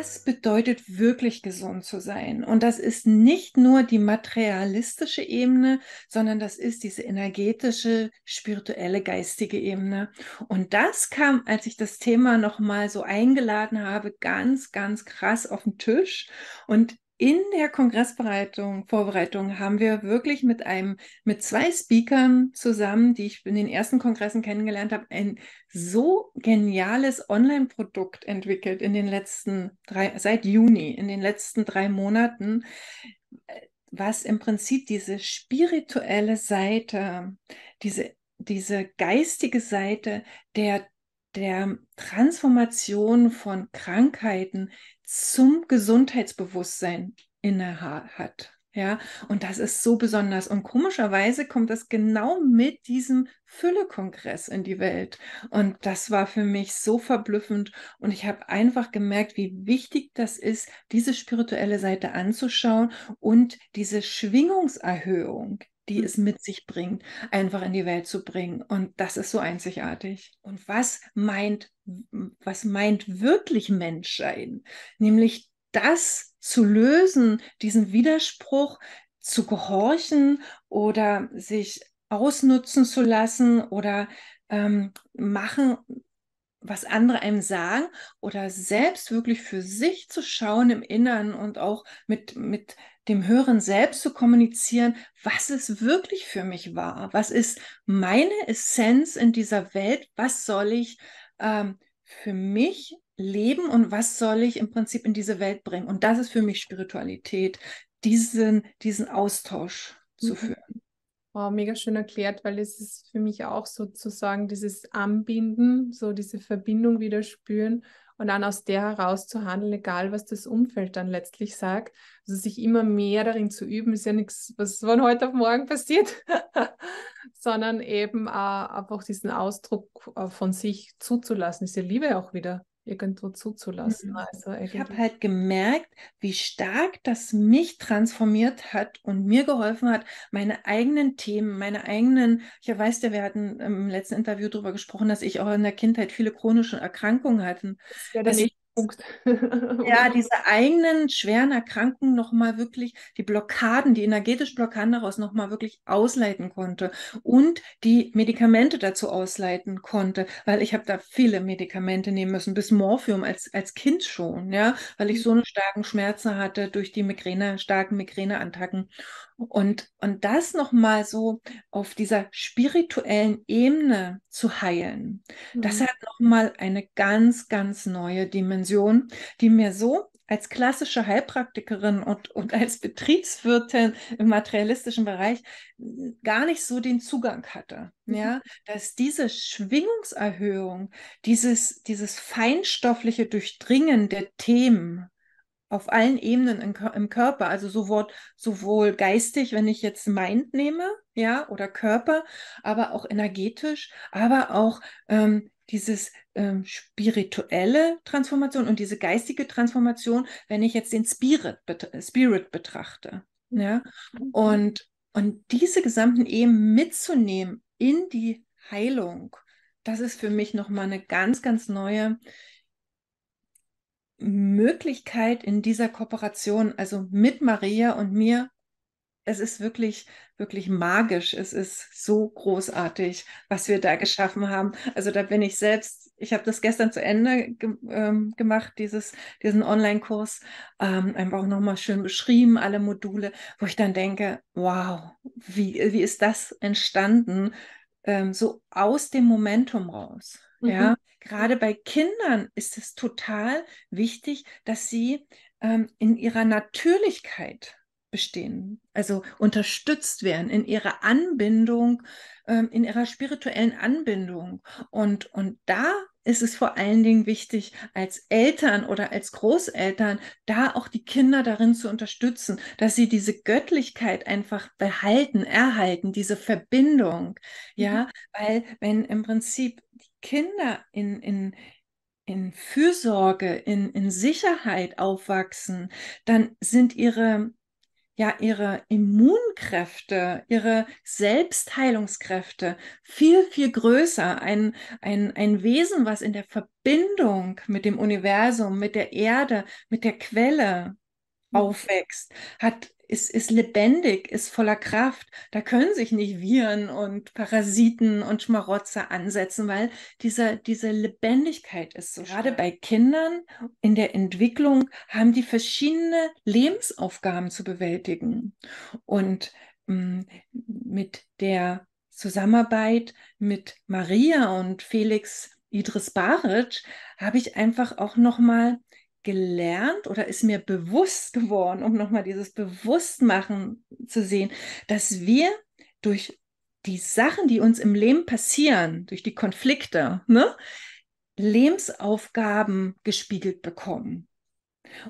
was bedeutet wirklich gesund zu sein? Und das ist nicht nur die materialistische Ebene, sondern das ist diese energetische, spirituelle, geistige Ebene. Und das kam, als ich das Thema nochmal so eingeladen habe, ganz, ganz krass auf den Tisch. Und in der Kongressbereitung, Vorbereitung haben wir wirklich mit einem, mit zwei Speakern zusammen, die ich in den ersten Kongressen kennengelernt habe, ein so geniales Online-Produkt entwickelt in den letzten drei, seit Juni, in den letzten drei Monaten, was im Prinzip diese spirituelle Seite, diese diese geistige Seite der der Transformation von Krankheiten zum Gesundheitsbewusstsein inne hat. Ja, und das ist so besonders. Und komischerweise kommt das genau mit diesem Füllekongress in die Welt. Und das war für mich so verblüffend. Und ich habe einfach gemerkt, wie wichtig das ist, diese spirituelle Seite anzuschauen und diese Schwingungserhöhung, die es mit sich bringt, einfach in die Welt zu bringen. Und das ist so einzigartig. Und was meint, was meint wirklich Menschsein? Nämlich das zu lösen, diesen Widerspruch zu gehorchen oder sich ausnutzen zu lassen oder ähm, machen was andere einem sagen oder selbst wirklich für sich zu schauen im Inneren und auch mit, mit dem Hören Selbst zu kommunizieren, was es wirklich für mich war, was ist meine Essenz in dieser Welt, was soll ich ähm, für mich leben und was soll ich im Prinzip in diese Welt bringen. Und das ist für mich Spiritualität, diesen, diesen Austausch mhm. zu führen. Wow, mega schön erklärt, weil es ist für mich auch sozusagen dieses Anbinden, so diese Verbindung wieder spüren und dann aus der heraus zu handeln, egal was das Umfeld dann letztlich sagt. Also sich immer mehr darin zu üben, ist ja nichts, was von heute auf morgen passiert, sondern eben äh, einfach diesen Ausdruck äh, von sich zuzulassen, ist ja Liebe auch wieder irgendwo zuzulassen. Mhm. Also ich habe halt gemerkt, wie stark das mich transformiert hat und mir geholfen hat, meine eigenen Themen, meine eigenen, ich weiß ja, wir hatten im letzten Interview darüber gesprochen, dass ich auch in der Kindheit viele chronische Erkrankungen hatte. Ja, das also ich Punkt. ja, diese eigenen schweren Erkrankungen nochmal wirklich, die Blockaden, die energetischen Blockaden daraus nochmal wirklich ausleiten konnte und die Medikamente dazu ausleiten konnte, weil ich habe da viele Medikamente nehmen müssen, bis Morphium als, als Kind schon, ja, weil ich mhm. so eine starken Schmerzen hatte durch die Migräne, starken Migräneattacken. Und, und das nochmal so auf dieser spirituellen Ebene zu heilen, mhm. das hat nochmal eine ganz, ganz neue Dimension Diskussion, die mir so als klassische Heilpraktikerin und, und als Betriebswirtin im materialistischen Bereich gar nicht so den Zugang hatte. Mhm. Ja, dass diese Schwingungserhöhung, dieses, dieses feinstoffliche Durchdringen der Themen, auf allen Ebenen im, im Körper, also sowohl, sowohl, geistig, wenn ich jetzt Mind nehme, ja, oder Körper, aber auch energetisch, aber auch ähm, dieses ähm, spirituelle Transformation und diese geistige Transformation, wenn ich jetzt den Spirit, Spirit betrachte. Ja? Und, und diese gesamten Eben mitzunehmen in die Heilung, das ist für mich nochmal eine ganz, ganz neue Möglichkeit in dieser Kooperation, also mit Maria und mir es ist wirklich, wirklich magisch. Es ist so großartig, was wir da geschaffen haben. Also da bin ich selbst, ich habe das gestern zu Ende ge ähm, gemacht, dieses, diesen Online-Kurs, ähm, einfach auch nochmal schön beschrieben, alle Module, wo ich dann denke, wow, wie, wie ist das entstanden? Ähm, so aus dem Momentum raus. Mhm. Ja, gerade bei Kindern ist es total wichtig, dass sie ähm, in ihrer Natürlichkeit bestehen, also unterstützt werden in ihrer Anbindung, ähm, in ihrer spirituellen Anbindung. Und, und da ist es vor allen Dingen wichtig, als Eltern oder als Großeltern da auch die Kinder darin zu unterstützen, dass sie diese Göttlichkeit einfach behalten, erhalten, diese Verbindung. Ja, mhm. weil wenn im Prinzip die Kinder in, in, in Fürsorge, in, in Sicherheit aufwachsen, dann sind ihre ja ihre Immunkräfte, ihre Selbstheilungskräfte viel, viel größer. Ein, ein, ein Wesen, was in der Verbindung mit dem Universum, mit der Erde, mit der Quelle hm. aufwächst, hat ist, ist lebendig, ist voller Kraft. Da können sich nicht Viren und Parasiten und Schmarotzer ansetzen, weil dieser, diese Lebendigkeit ist so. Gerade bei Kindern in der Entwicklung haben die verschiedene Lebensaufgaben zu bewältigen. Und mh, hm, mit der Zusammenarbeit mit Maria und Felix Idris Baric habe ich einfach auch nochmal gelernt oder ist mir bewusst geworden, um nochmal dieses Bewusstmachen zu sehen, dass wir durch die Sachen, die uns im Leben passieren, durch die Konflikte, ne, Lebensaufgaben gespiegelt bekommen.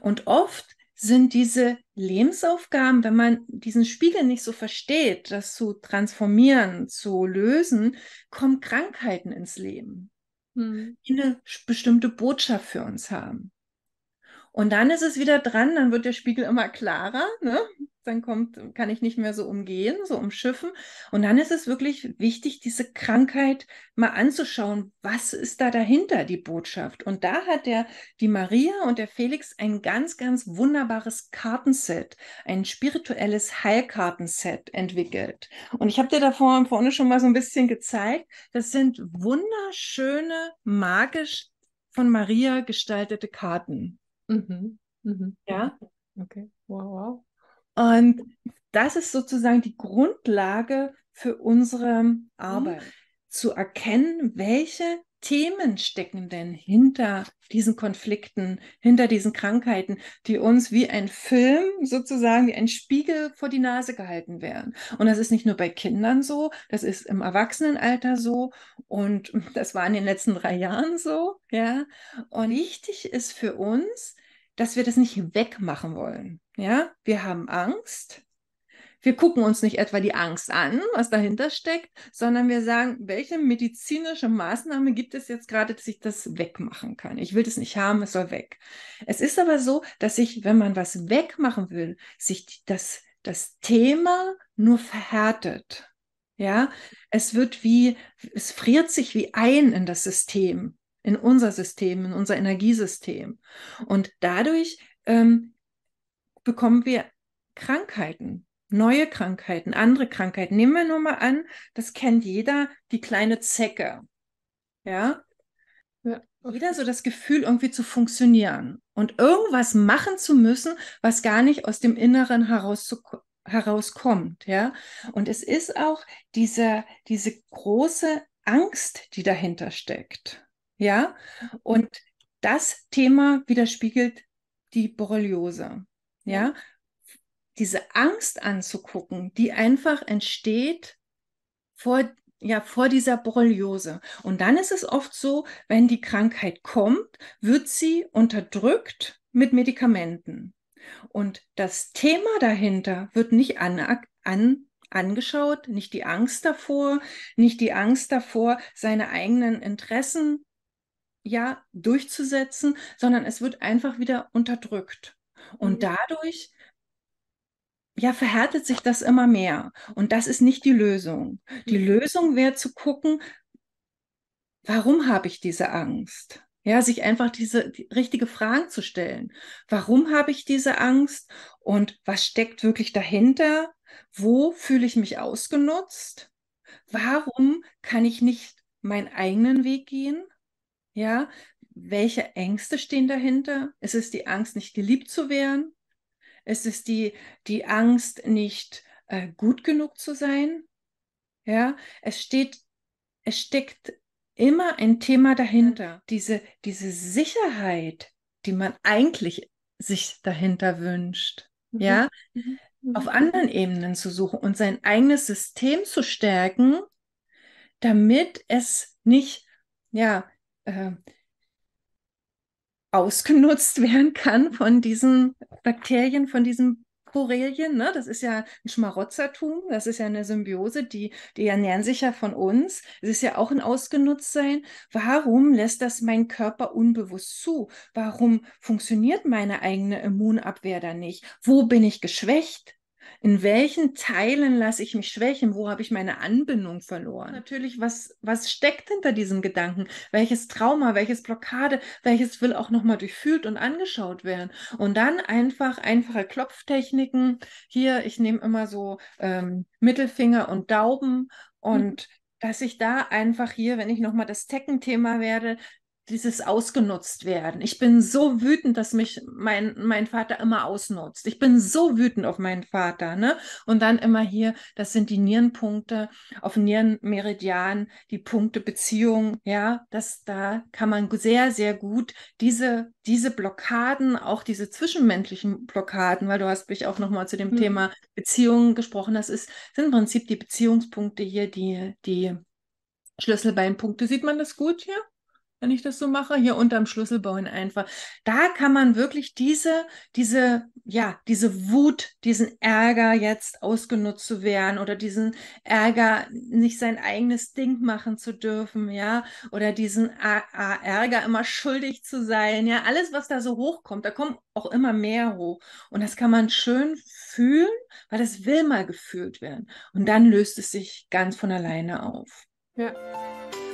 Und oft sind diese Lebensaufgaben, wenn man diesen Spiegel nicht so versteht, das zu transformieren, zu lösen, kommen Krankheiten ins Leben, hm. die eine bestimmte Botschaft für uns haben. Und dann ist es wieder dran, dann wird der Spiegel immer klarer, ne? dann kommt, kann ich nicht mehr so umgehen, so umschiffen. Und dann ist es wirklich wichtig, diese Krankheit mal anzuschauen, was ist da dahinter, die Botschaft. Und da hat der, die Maria und der Felix ein ganz, ganz wunderbares Kartenset, ein spirituelles Heilkartenset entwickelt. Und ich habe dir da vorne schon mal so ein bisschen gezeigt, das sind wunderschöne, magisch von Maria gestaltete Karten. Mhm. Mhm. Ja. Okay. Wow, wow. Und das ist sozusagen die Grundlage für unsere mhm. Arbeit, mhm. zu erkennen, welche Themen stecken denn hinter diesen Konflikten, hinter diesen Krankheiten, die uns wie ein Film sozusagen, wie ein Spiegel vor die Nase gehalten werden. Und das ist nicht nur bei Kindern so, das ist im Erwachsenenalter so und das war in den letzten drei Jahren so, ja. Und wichtig ist für uns, dass wir das nicht wegmachen wollen. Ja, wir haben Angst. Wir gucken uns nicht etwa die Angst an, was dahinter steckt, sondern wir sagen, welche medizinische Maßnahme gibt es jetzt gerade, dass ich das wegmachen kann? Ich will das nicht haben, es soll weg. Es ist aber so, dass sich, wenn man was wegmachen will, sich das, das Thema nur verhärtet. Ja, es wird wie, es friert sich wie ein in das System in unser System, in unser Energiesystem. Und dadurch ähm, bekommen wir Krankheiten, neue Krankheiten, andere Krankheiten. Nehmen wir nur mal an, das kennt jeder, die kleine Zecke. Ja? Wieder so das Gefühl, irgendwie zu funktionieren und irgendwas machen zu müssen, was gar nicht aus dem Inneren herauskommt, ja. Und es ist auch diese, diese große Angst, die dahinter steckt. Ja, und mhm. das Thema widerspiegelt die Borreliose. Ja, diese Angst anzugucken, die einfach entsteht vor, ja, vor dieser Borreliose. Und dann ist es oft so, wenn die Krankheit kommt, wird sie unterdrückt mit Medikamenten. Und das Thema dahinter wird nicht an, an, angeschaut, nicht die Angst davor, nicht die Angst davor, seine eigenen Interessen ja durchzusetzen, sondern es wird einfach wieder unterdrückt. Und mhm. dadurch ja, verhärtet sich das immer mehr. Und das ist nicht die Lösung. Die mhm. Lösung wäre zu gucken, warum habe ich diese Angst? Ja, sich einfach diese die richtige Fragen zu stellen. Warum habe ich diese Angst? Und was steckt wirklich dahinter? Wo fühle ich mich ausgenutzt? Warum kann ich nicht meinen eigenen Weg gehen? Ja, welche Ängste stehen dahinter? Es ist die Angst, nicht geliebt zu werden. Es ist die, die Angst, nicht äh, gut genug zu sein. Ja, es steht, es steckt immer ein Thema dahinter. Diese, diese Sicherheit, die man eigentlich sich dahinter wünscht. Mhm. Ja, mhm. auf mhm. anderen Ebenen zu suchen und sein eigenes System zu stärken, damit es nicht, ja, äh, ausgenutzt werden kann von diesen Bakterien, von diesen Borrelien. Ne? Das ist ja ein Schmarotzertum, das ist ja eine Symbiose, die, die ernähren sich ja von uns. Es ist ja auch ein Ausgenutztsein. Warum lässt das mein Körper unbewusst zu? Warum funktioniert meine eigene Immunabwehr da nicht? Wo bin ich geschwächt? In welchen Teilen lasse ich mich schwächen? Wo habe ich meine Anbindung verloren? Natürlich, was, was steckt hinter diesem Gedanken? Welches Trauma, welches Blockade, welches will auch nochmal durchfühlt und angeschaut werden? Und dann einfach einfache Klopftechniken. Hier, ich nehme immer so ähm, Mittelfinger und Daumen mhm. und mhm dass ich da einfach hier, wenn ich nochmal das Teckenthema werde, dieses ausgenutzt werden. Ich bin so wütend, dass mich mein, mein Vater immer ausnutzt. Ich bin so wütend auf meinen Vater. Ne? Und dann immer hier, das sind die Nierenpunkte auf Nierenmeridian, die Punkte Beziehung. Ja, das, da kann man sehr, sehr gut diese, diese Blockaden, auch diese zwischenmenschlichen Blockaden, weil du hast mich auch nochmal zu dem mhm. Thema Beziehungen gesprochen. Das ist, sind im Prinzip die Beziehungspunkte hier, die, die Schlüsselbeinpunkte. Sieht man das gut hier? wenn ich das so mache, hier unterm Schlüsselbein einfach. Da kann man wirklich diese, diese, ja, diese Wut, diesen Ärger jetzt ausgenutzt zu werden oder diesen Ärger nicht sein eigenes Ding machen zu dürfen, ja, oder diesen A A Ärger immer schuldig zu sein, ja, alles, was da so hochkommt, da kommen auch immer mehr hoch. Und das kann man schön fühlen, weil das will mal gefühlt werden. Und dann löst es sich ganz von alleine auf. Ja.